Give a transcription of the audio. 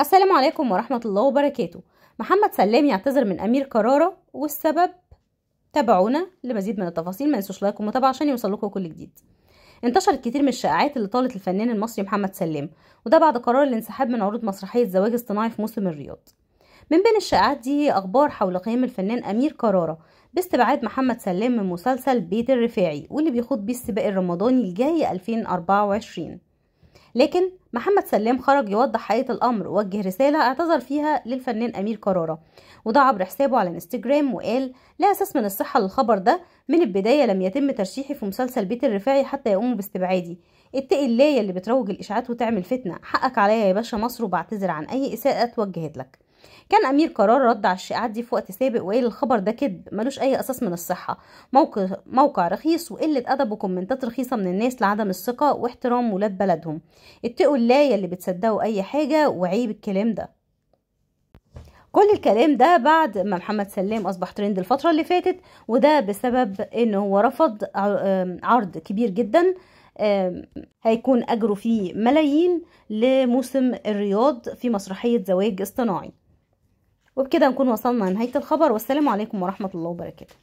السلام عليكم ورحمة الله وبركاته محمد سلام يعتذر من أمير كرارة والسبب تابعونا لمزيد من التفاصيل ما ننسوش لايك ومتابعة عشان يوصلكم كل جديد انتشرت كتير من الشائعات اللي طالت الفنان المصري محمد سلام وده بعد قرار الانسحاب من عروض مسرحية زواج اصطناعي في موسم الرياض من بين الشائعات دي أخبار حول قيام الفنان أمير كرارة باستبعاد محمد سلام من مسلسل بيت الرفاعي واللي بيخوض بيه السباق الرمضاني الجاي 2024 لكن محمد سلام خرج يوضح حقيقة الأمر ووجه رسالة اعتذر فيها للفنان أمير كرارة وده عبر حسابه على انستجرام وقال لا أساس من الصحة للخبر ده من البداية لم يتم ترشيحي في مسلسل بيت الرفاعي حتى يقوموا باستبعادي اتقي الله اللي بتروج الإشاعات وتعمل فتنة حقك عليا يا باشا مصر وبعتذر عن أي إساءة توجهت لك كان امير قرار رد على الشائعات دي في وقت سابق وقال الخبر ده كذب ملوش اي اساس من الصحه موقع موقع رخيص وقله ادب وكومنتات رخيصه من الناس لعدم الثقه واحترام ولاد بلدهم اتقوا الله يلي بتصدقوا اي حاجه وعيب الكلام ده كل الكلام ده بعد ما محمد سلام اصبح ترند الفتره اللي فاتت وده بسبب ان هو رفض عرض كبير جدا هيكون اجره فيه ملايين لموسم الرياض في مسرحيه زواج اصطناعي وبكده نكون وصلنا لنهاية الخبر والسلام عليكم ورحمة الله وبركاته